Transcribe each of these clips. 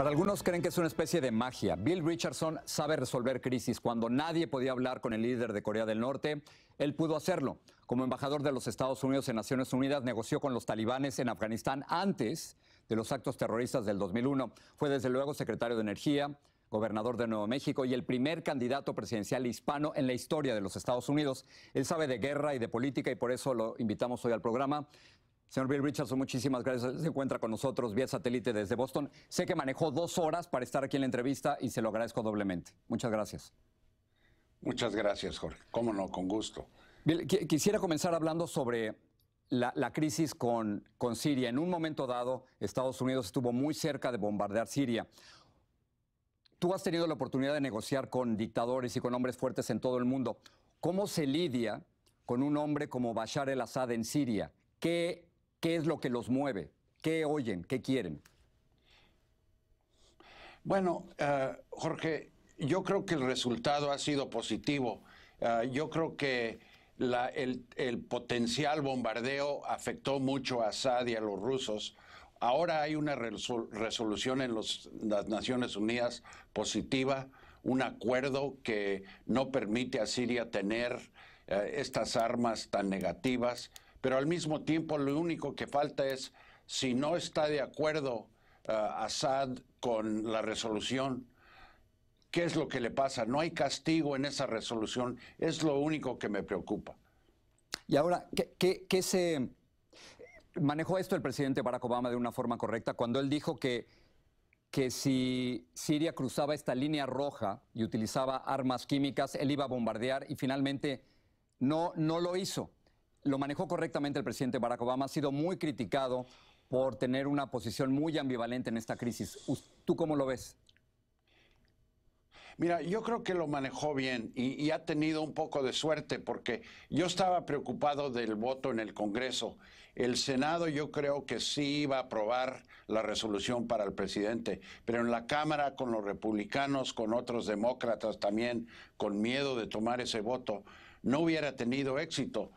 Para algunos creen que es una especie de magia. Bill Richardson sabe resolver crisis. Cuando nadie podía hablar con el líder de Corea del Norte, él pudo hacerlo. Como embajador de los Estados Unidos en Naciones Unidas, negoció con los talibanes en Afganistán antes de los actos terroristas del 2001. Fue desde luego secretario de Energía, gobernador de Nuevo México y el primer candidato presidencial hispano en la historia de los Estados Unidos. Él sabe de guerra y de política y por eso lo invitamos hoy al programa. Señor Bill Richardson, muchísimas gracias. Se encuentra con nosotros vía satélite desde Boston. Sé que manejó dos horas para estar aquí en la entrevista y se lo agradezco doblemente. Muchas gracias. Muchas gracias, Jorge. Cómo no, con gusto. quisiera comenzar hablando sobre la, crisis con, Siria. En un momento dado, Estados Unidos estuvo muy cerca de bombardear Siria. Tú has tenido la oportunidad de negociar con dictadores y con hombres fuertes en todo el mundo. ¿Cómo se lidia con un hombre como Bashar el-Assad en Siria? ¿Qué ¿Qué es lo que los mueve? ¿Qué oyen? ¿Qué quieren? Bueno, eh, Jorge, yo creo que el resultado ha sido positivo. Eh, yo creo que el, potencial bombardeo afectó mucho a Assad y a los rusos. Ahora hay una resolución en las Naciones Unidas positiva, un acuerdo que no permite a Siria tener eh, estas armas tan negativas pero al mismo tiempo lo único que falta es, si no está de acuerdo eh, Assad con la resolución, ¿qué es lo que le pasa? No hay castigo en esa resolución, es lo único que me preocupa. Y ahora, ¿qué, se manejó esto el presidente Barack Obama de una forma correcta cuando él dijo que, que si Siria cruzaba esta línea roja y utilizaba armas químicas, él iba a bombardear y finalmente no, no lo hizo? lo manejó correctamente el presidente Barack Obama, ha sido muy criticado por tener una posición muy ambivalente en esta crisis. ¿Tú cómo lo ves? Mira, yo creo que lo manejó bien y, ha tenido un poco de suerte porque yo estaba preocupado del voto en el Congreso. El Senado yo creo que sí iba a aprobar la resolución para el presidente, pero en la Cámara con los republicanos, con otros demócratas también, con miedo de tomar ese voto, no hubiera tenido éxito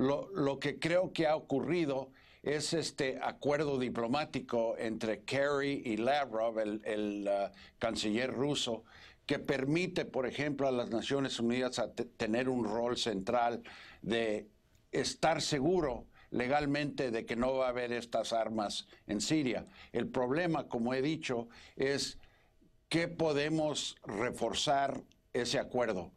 lo, que creo que ha ocurrido es este acuerdo diplomático entre Kerry y Lavrov, el, uh, canciller ruso, que permite, por ejemplo, a las Naciones Unidas tener un rol central de estar seguro legalmente de que no va a haber estas armas en Siria. El problema, como he dicho, es que podemos reforzar ese acuerdo.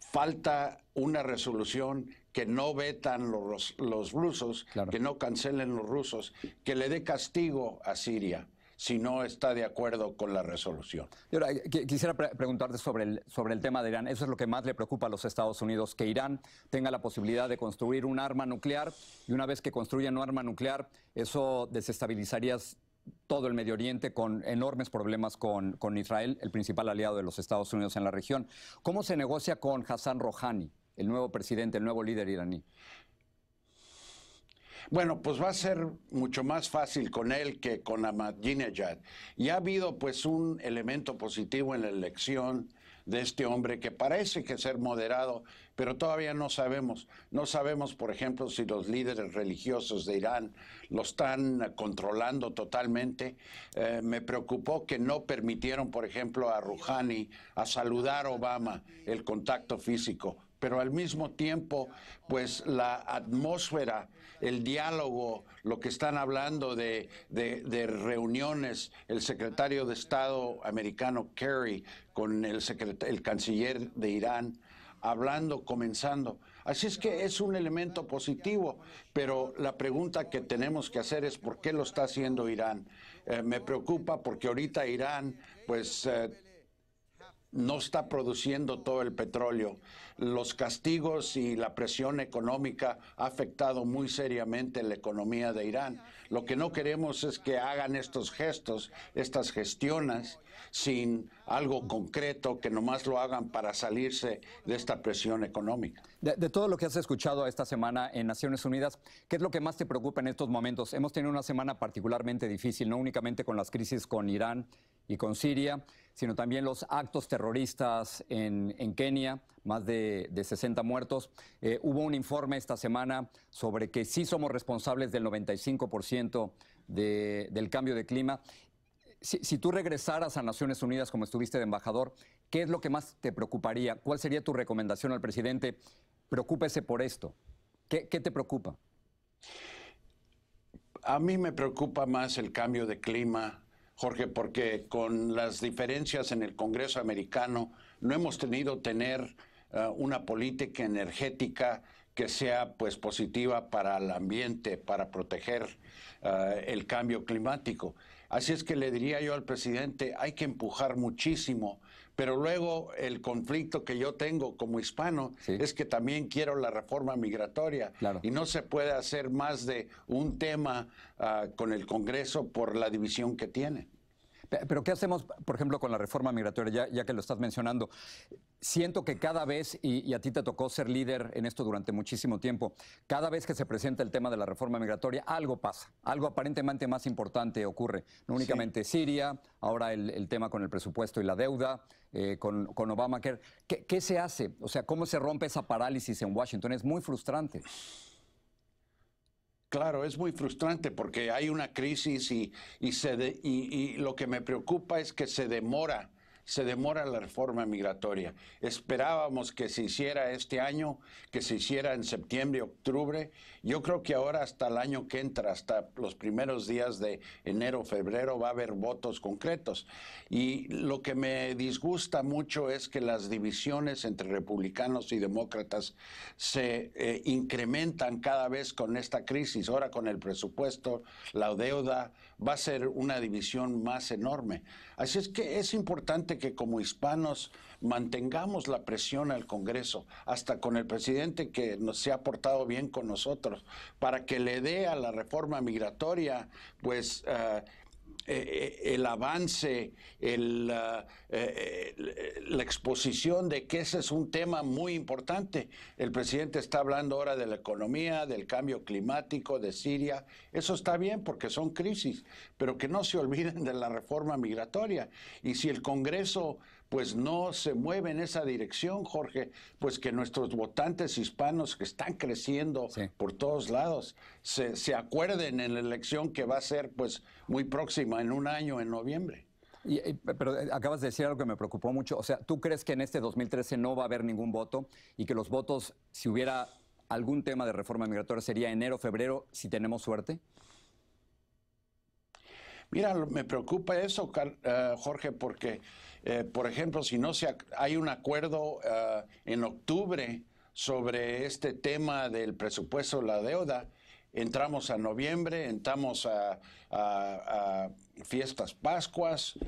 Falta una resolución que no vetan los, los rusos, que no cancelen los rusos, que le dé castigo a Siria si no está de acuerdo con la resolución. Eh, quisiera preguntarte sobre el, sobre el tema de Irán. Eso es lo que más le preocupa a los Estados Unidos, que Irán tenga la posibilidad de construir un arma nuclear y una vez que construyan un arma nuclear, eso desestabilizaría todo el Medio Oriente con enormes problemas con, con Israel, el principal aliado de los Estados Unidos en la región. ¿Cómo se negocia con Hassan Rouhani? el nuevo presidente, el nuevo líder iraní? Bueno, pues va a ser mucho más fácil con él que con Ahmadinejad. Y ha habido pues un elemento positivo en la elección de este hombre que parece que ser moderado, pero todavía no sabemos. No sabemos, por ejemplo, si los líderes religiosos de Irán lo están controlando totalmente. Eh, me preocupó que no permitieron, por ejemplo, a Rouhani a saludar a Obama el contacto físico pero al mismo tiempo, pues la atmósfera, el diálogo, lo que están hablando de, reuniones, el secretario de Estado americano Kerry con el, el canciller de Irán, hablando, comenzando. Así es que es un elemento positivo, pero la pregunta que tenemos que hacer es por qué lo está haciendo Irán. Eh, me preocupa porque ahorita Irán pues eh, no está produciendo todo el petróleo. Los castigos y la presión económica ha afectado muy seriamente la economía de Irán. Lo que no queremos es que hagan estos gestos, estas gestiones, sin algo concreto, que nomás lo hagan para salirse de esta presión económica. De, de todo lo que has escuchado esta semana en Naciones Unidas, ¿qué es lo que más te preocupa en estos momentos? Hemos tenido una semana particularmente difícil, no únicamente con las crisis con Irán y con Siria, sino también los actos terroristas en, Kenia, más de, 60 muertos. Eh, hubo un informe esta semana sobre que sí somos responsables del 95% del cambio de clima. Si, tú regresaras a Naciones Unidas como estuviste de embajador, ¿qué es lo que más te preocuparía? ¿Cuál sería tu recomendación al presidente? Preocúpese por esto. qué te preocupa? A mí me preocupa más el cambio de clima Jorge, porque con las diferencias en el Congreso americano no hemos tenido tener eh, una política energética que sea pues positiva para el ambiente, para proteger eh, el cambio climático. Así es que le diría yo al presidente, hay que empujar muchísimo, pero luego el conflicto que yo tengo como hispano es que también quiero la reforma migratoria y no se puede hacer más de un tema ah, con el Congreso por la división que tiene. Eh, pero ¿qué hacemos, por ejemplo, con la reforma migratoria, ya, que lo estás mencionando? Siento que cada vez, y, a ti te tocó ser líder en esto durante muchísimo tiempo, cada vez que se presenta el tema de la reforma migratoria, algo pasa, algo aparentemente más importante ocurre. No únicamente Siria, ahora el, tema con el presupuesto y la deuda, eh, con, con Obamacare. ¿Qué, ¿Qué se hace? O sea, ¿cómo se rompe esa parálisis en Washington? Es muy frustrante. Claro, es muy frustrante porque hay una crisis y, y, se y, y lo que me preocupa es que se demora se demora la reforma migratoria. Esperábamos que se hiciera este año, que se hiciera en septiembre, octubre. Yo creo que ahora hasta el año que entra, hasta los primeros días de enero, febrero, va a haber votos concretos. Y lo que me disgusta mucho es que las divisiones entre republicanos y demócratas se eh, incrementan cada vez con esta crisis. Ahora con el presupuesto, la deuda, va a ser una división más enorme. Así es que es importante que como hispanos mantengamos la presión al Congreso, hasta con el presidente que nos, se ha portado bien con nosotros, para que le dé a la reforma migratoria, pues, eh, eh, eh, el avance, eh, la exposición de que ese es un tema muy importante. El presidente está hablando ahora de la economía, del cambio climático, de Siria. Eso está bien porque son crisis, pero que no se olviden de la reforma migratoria. Y si el Congreso pues no se mueve en esa dirección, Jorge, pues que nuestros votantes hispanos que están creciendo por todos lados se, acuerden en la elección que va a ser pues muy próxima, en un año, en noviembre. pero eh, acabas de decir algo que me preocupó mucho. O sea, ¿tú crees que en este 2013 no va a haber ningún voto y que los votos, si hubiera algún tema de reforma migratoria, sería enero, febrero, si tenemos suerte? Mira, me preocupa eso, eh, Jorge, porque, eh, por ejemplo, si no se hay un acuerdo eh, en octubre sobre este tema del presupuesto de la deuda, entramos a noviembre, entramos a, fiestas pascuas,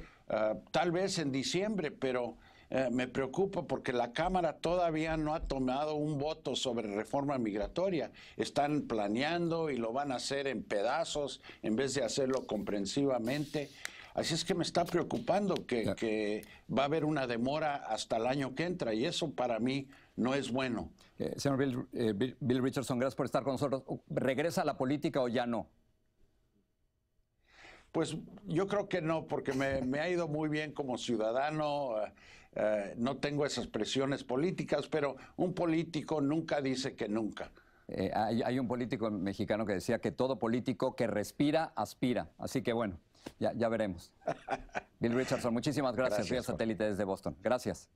tal vez en diciembre, pero eh, me preocupa porque la Cámara todavía no ha tomado un voto sobre reforma migratoria. Están planeando y lo van a hacer en pedazos en vez de hacerlo comprensivamente. Así es que me está preocupando que, va a haber una demora hasta el año que entra y eso para mí no es bueno. Eh, señor eh, Bill, Bill Richardson, gracias por estar con nosotros. ¿Regresa a la política o ya no? Pues yo creo que no, porque me, ha ido muy bien como ciudadano, eh, eh, no tengo esas presiones políticas, pero un político nunca dice que nunca. Eh, hay, un político mexicano que decía que todo político que respira, aspira. Así que bueno, ya, veremos. Bill Richardson, muchísimas gracias. vía Satélite desde Boston. Gracias.